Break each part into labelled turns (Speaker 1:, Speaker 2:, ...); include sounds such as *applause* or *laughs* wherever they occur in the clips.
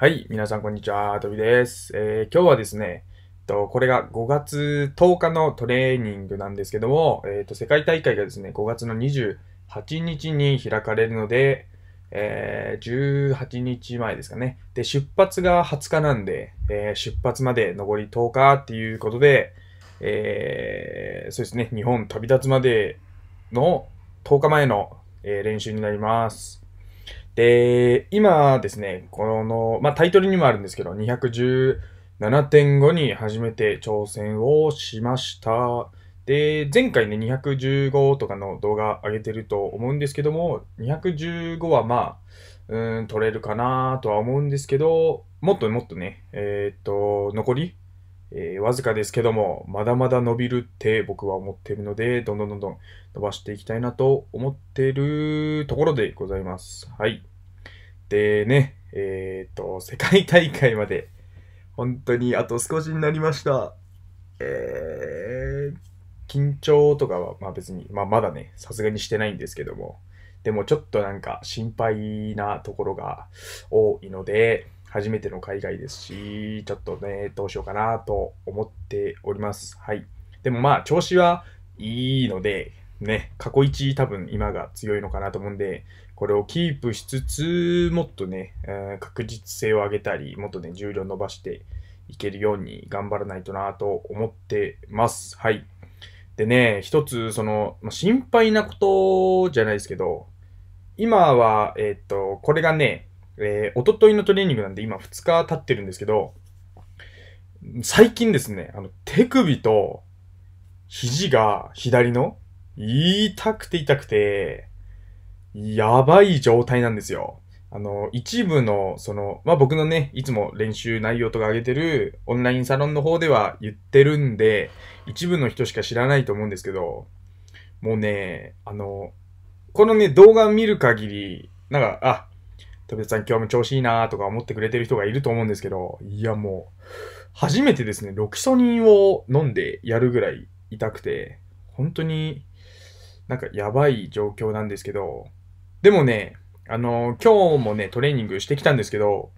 Speaker 1: はい、皆さんこんにちは、とびです。えー、今日はですね、と、これが5月10日のトレーニングなんですけども、えっ、ー、と、世界大会がですね、5月の28日に開かれるので、えー、18日前ですかね。で、出発が20日なんで、えー、出発まで残り10日っていうことで、えー、そうですね、日本旅立つまでの10日前の、え練習になります。で、今ですね、この、まあ、タイトルにもあるんですけど、217.5に初めて挑戦をしました。で、前回ね、215とかの動画上げてると思うんですけども、215はまあ、うん、取れるかなとは思うんですけど、もっともっとね、えー、っと、残りえー、わずかですけども、まだまだ伸びるって僕は思っているので、どんどんどんどん伸ばしていきたいなと思っているところでございます。はい。でね、えー、っと、世界大会まで、本当にあと少しになりました。えー、緊張とかは、まあ別に、まあまだね、さすがにしてないんですけども、でもちょっとなんか心配なところが多いので、初めての海外ですし、ちょっとね、どうしようかなと思っております。はい。でもまあ、調子はいいので、ね、過去1多分今が強いのかなと思うんで、これをキープしつつ、もっとね、えー、確実性を上げたり、もっとね、重量伸ばしていけるように頑張らないとなと思ってます。はい。でね、一つ、その、ま心配なことじゃないですけど、今は、えっ、と、これがね、えー、おとといのトレーニングなんで今2日経ってるんですけど、最近ですね、あの、手首と肘が左の痛くて痛くて、やばい状態なんですよ。あの、一部の、その、まあ、僕のね、いつも練習内容とか上げてるオンラインサロンの方では言ってるんで、一部の人しか知らないと思うんですけど、もうね、あの、このね、動画見る限り、なんか、あ、田部さん今日も調子いいなとか思ってくれてる人がいると思うんですけど、いやもう、初めてですね、ロキソニンを飲んでやるぐらい痛くて、本当になんかやばい状況なんですけど、でもね、あの、今日もね、トレーニングしてきたんですけど、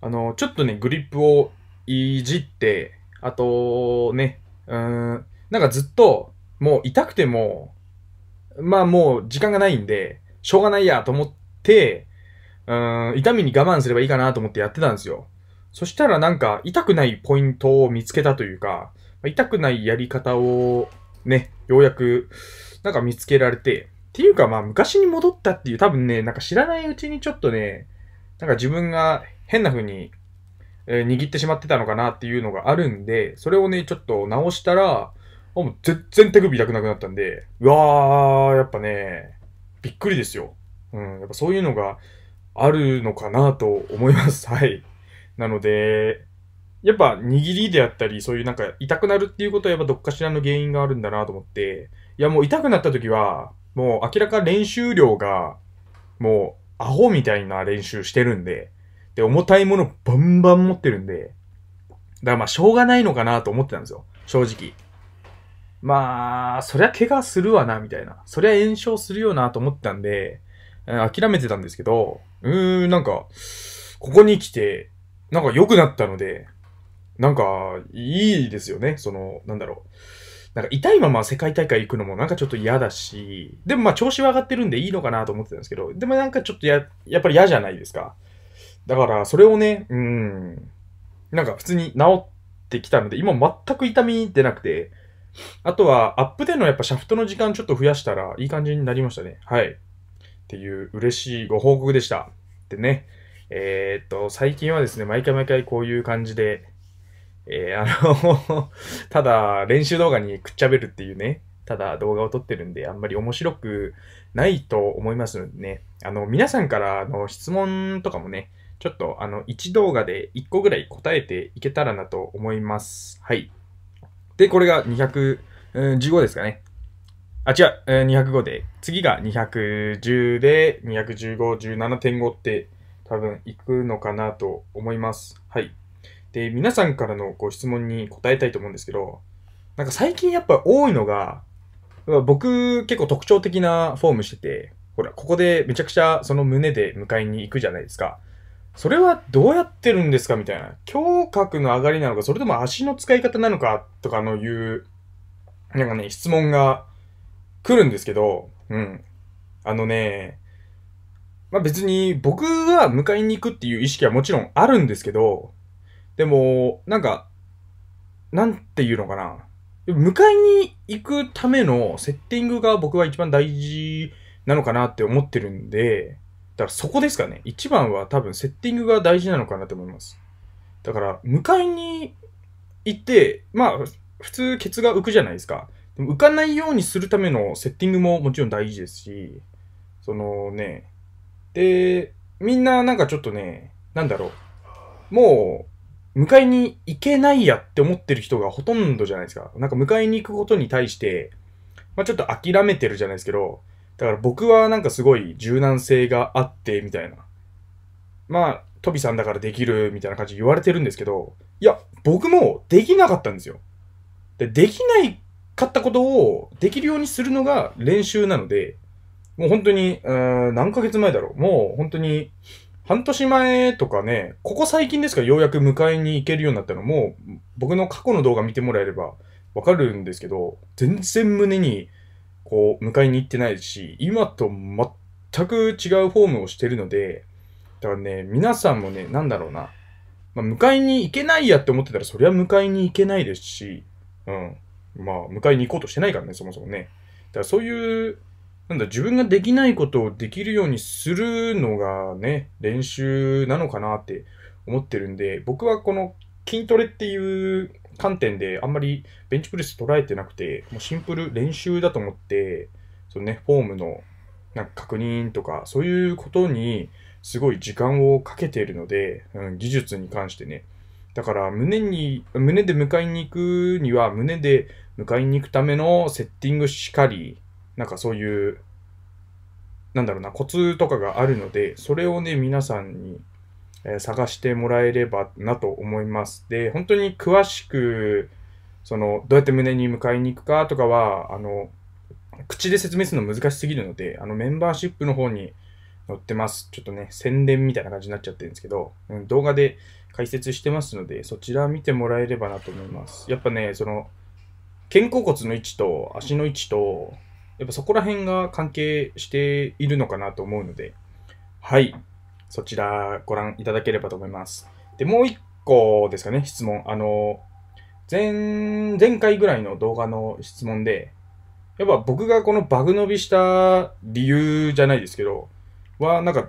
Speaker 1: あの、ちょっとね、グリップをいじって、あとね、うん、なんかずっと、もう痛くても、まあもう時間がないんで、しょうがないやと思って、うーん、痛みに我慢すればいいかなと思ってやってたんですよ。そしたらなんか、痛くないポイントを見つけたというか、痛くないやり方をね、ようやく、なんか見つけられて、っていうかまあ昔に戻ったっていう、多分ね、なんか知らないうちにちょっとね、なんか自分が変な風に、えー、握ってしまってたのかなっていうのがあるんで、それをね、ちょっと直したら、もう全然手首痛くなくなったんで、うわー、やっぱね、びっくりですよ。うん、やっぱそういうのがあるのかなと思います。はい。なので、やっぱ握りであったり、そういうなんか痛くなるっていうことはやっぱどっかしらの原因があるんだなと思って、いやもう痛くなった時は、もう明らか練習量が、もうアホみたいな練習してるんで、で、重たいものバンバン持ってるんで、だからまあしょうがないのかなと思ってたんですよ。正直。まあ、そりゃ怪我するわな、みたいな。そりゃ炎症するよなと思ってたんで、諦めてたんですけど、うーん、なんか、ここに来て、なんか良くなったので、なんか、いいですよね。その、なんだろう。なんか痛いまま世界大会行くのもなんかちょっと嫌だし、でもまあ調子は上がってるんでいいのかなと思ってたんですけど、でもなんかちょっとや、やっぱり嫌じゃないですか。だから、それをね、うん、なんか普通に治ってきたので、今全く痛み出なくて、あとはアップでのやっぱシャフトの時間ちょっと増やしたらいい感じになりましたね。はい。っていう嬉しいご報告でした。でね、えー、っと、最近はですね、毎回毎回こういう感じで、えー、あの *laughs* ただ練習動画にくっちゃべるっていうね、ただ動画を撮ってるんで、あんまり面白くないと思いますのでね、あの、皆さんからの質問とかもね、ちょっとあの、1動画で1個ぐらい答えていけたらなと思います。はい。で、これが215ですかね。あ、違う、え205で、次が210で、215、17.5って多分いくのかなと思います。はい。で、皆さんからのご質問に答えたいと思うんですけど、なんか最近やっぱ多いのが、僕結構特徴的なフォームしてて、ほら、ここでめちゃくちゃその胸で迎えに行くじゃないですか。それはどうやってるんですかみたいな。胸郭の上がりなのか、それとも足の使い方なのかとかのいう、なんかね、質問が来るんですけど、うん。あのね、まあ、別に僕が迎えに行くっていう意識はもちろんあるんですけど、でも、なんか、なんていうのかな。迎えに行くためのセッティングが僕は一番大事なのかなって思ってるんで、だからそこですかね。一番は多分セッティングが大事なのかなと思います。だから、迎えに行って、まあ、普通ケツが浮くじゃないですか。でも浮かないようにするためのセッティングももちろん大事ですし、そのね、で、みんななんかちょっとね、なんだろう、もう、迎えに行けないやって思ってる人がほとんどじゃないですか。なんか迎えに行くことに対して、まあ、ちょっと諦めてるじゃないですけど、だから僕はなんかすごい柔軟性があって、みたいな。まあ、トビさんだからできる、みたいな感じで言われてるんですけど、いや、僕もできなかったんですよ。で、できないかったことをできるようにするのが練習なので、もう本当に、うん、何ヶ月前だろう。もう本当に、半年前とかね、ここ最近ですかようやく迎えに行けるようになったのも、僕の過去の動画見てもらえればわかるんですけど、全然胸に、こう、迎えに行ってないし、今と全く違うフォームをしてるので、だからね、皆さんもね、なんだろうな、まあ、迎えに行けないやって思ってたら、そりゃ迎えに行けないですし、うん。まあ、迎えに行こうとしてないからね、そもそもね。だからそういう、なんだ、自分ができないことをできるようにするのがね、練習なのかなって思ってるんで、僕はこの筋トレっていう観点であんまりベンチプレス捉えてなくて、もうシンプル練習だと思って、そのね、フォームのなんか確認とか、そういうことにすごい時間をかけているので、うん、技術に関してね、だから胸に、胸で迎えに行くには、胸で迎えに行くためのセッティングしかり、なんかそういう、なんだろうな、コツとかがあるので、それをね、皆さんに、え探してもらえればなと思います。で、本当に詳しく、その、どうやって胸に迎えに行くかとかは、あの、口で説明するの難しすぎるので、あの、メンバーシップの方に載ってます。ちょっとね、宣伝みたいな感じになっちゃってるんですけど、うん、動画で解説してますので、そちら見てもらえればなと思います。やっぱね、その、肩甲骨の位置と足の位置と、やっぱそこら辺が関係しているのかなと思うので、はい。そちらご覧いただければと思います。で、もう一個ですかね、質問。あの、前、前回ぐらいの動画の質問で、やっぱ僕がこのバグ伸びした理由じゃないですけど、は、なんか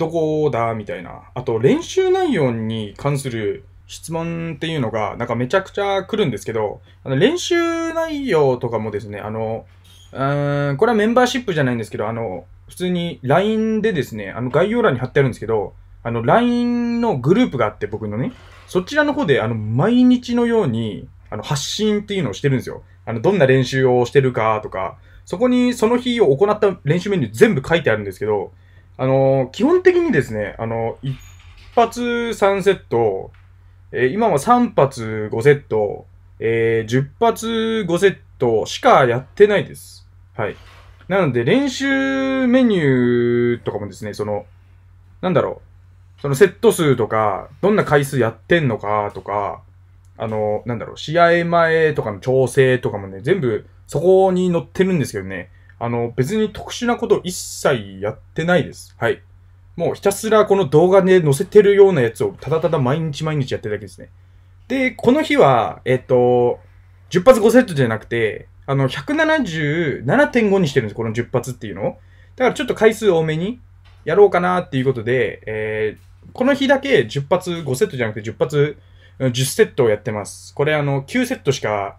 Speaker 1: どこだみたいな。あと、練習内容に関する質問っていうのが、なんかめちゃくちゃ来るんですけど、あの練習内容とかもですね、あの、うーん、これはメンバーシップじゃないんですけど、あの、普通に LINE でですね、あの概要欄に貼ってあるんですけど、あの LINE のグループがあって僕のね、そちらの方であの毎日のようにあの発信っていうのをしてるんですよ。あのどんな練習をしてるかとか、そこにその日を行った練習メニュー全部書いてあるんですけど、あのー、基本的にですね、あのー、1発3セット、えー、今は3発5セット、えー、10発5セットしかやってないです。はい。なので、練習メニューとかもですね、その、なんだろう、そのセット数とか、どんな回数やってんのかとか、あの、なんだろう、試合前とかの調整とかもね、全部そこに載ってるんですけどね、あの、別に特殊なこと一切やってないです。はい。もうひたすらこの動画で載せてるようなやつをただただ毎日毎日やってるだけですね。で、この日は、えっ、ー、と、10発5セットじゃなくて、あの、177.5にしてるんです、この10発っていうのを。だからちょっと回数多めにやろうかなっていうことで、えー、この日だけ10発5セットじゃなくて10発10セットをやってます。これあの、9セットしか、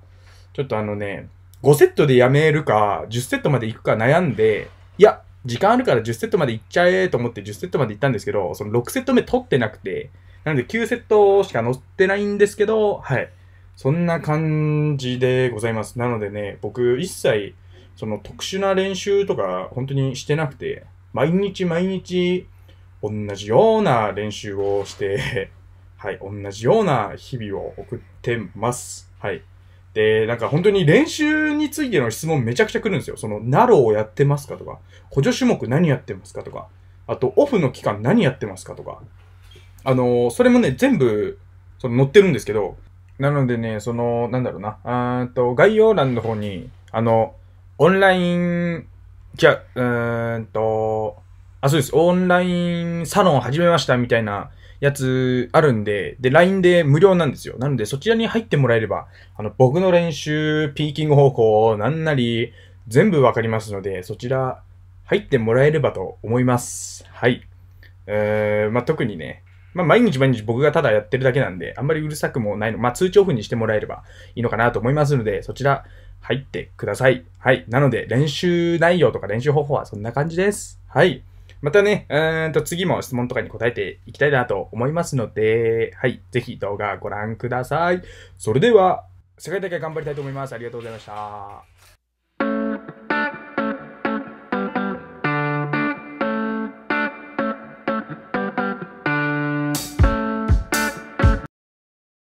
Speaker 1: ちょっとあのね、5セットでやめるか、10セットまで行くか悩んで、いや、時間あるから10セットまで行っちゃえと思って10セットまで行ったんですけど、その6セット目取ってなくて、なので9セットしか乗ってないんですけど、はい。そんな感じでございます。なのでね、僕一切、その特殊な練習とか本当にしてなくて、毎日毎日同じような練習をしてはい、同じような日々を送ってます。はい。で、なんか本当に練習についての質問めちゃくちゃ来るんですよ。その、ナローをやってますかとか、補助種目何やってますかとか、あと、オフの期間何やってますかとか。あのー、それもね、全部、その載ってるんですけど、なのでね、その、なんだろうな、あと、概要欄の方に、あの、オンライン、じゃ、うーんと、あ、そうです。オンラインサロン始めましたみたいなやつあるんで、で、LINE で無料なんですよ。なので、そちらに入ってもらえれば、あの、僕の練習、ピーキング方法、なんなり、全部わかりますので、そちら、入ってもらえればと思います。はい。えー、まあ、特にね、まあ、毎日毎日僕がただやってるだけなんで、あんまりうるさくもないの。まあ、通知オフにしてもらえればいいのかなと思いますので、そちら入ってください。はい。なので、練習内容とか練習方法はそんな感じです。はい。またね、うんと次も質問とかに答えていきたいなと思いますので、はい、ぜひ動画ご覧ください。それでは、世界大会頑張りたいと思います。ありがとうございました。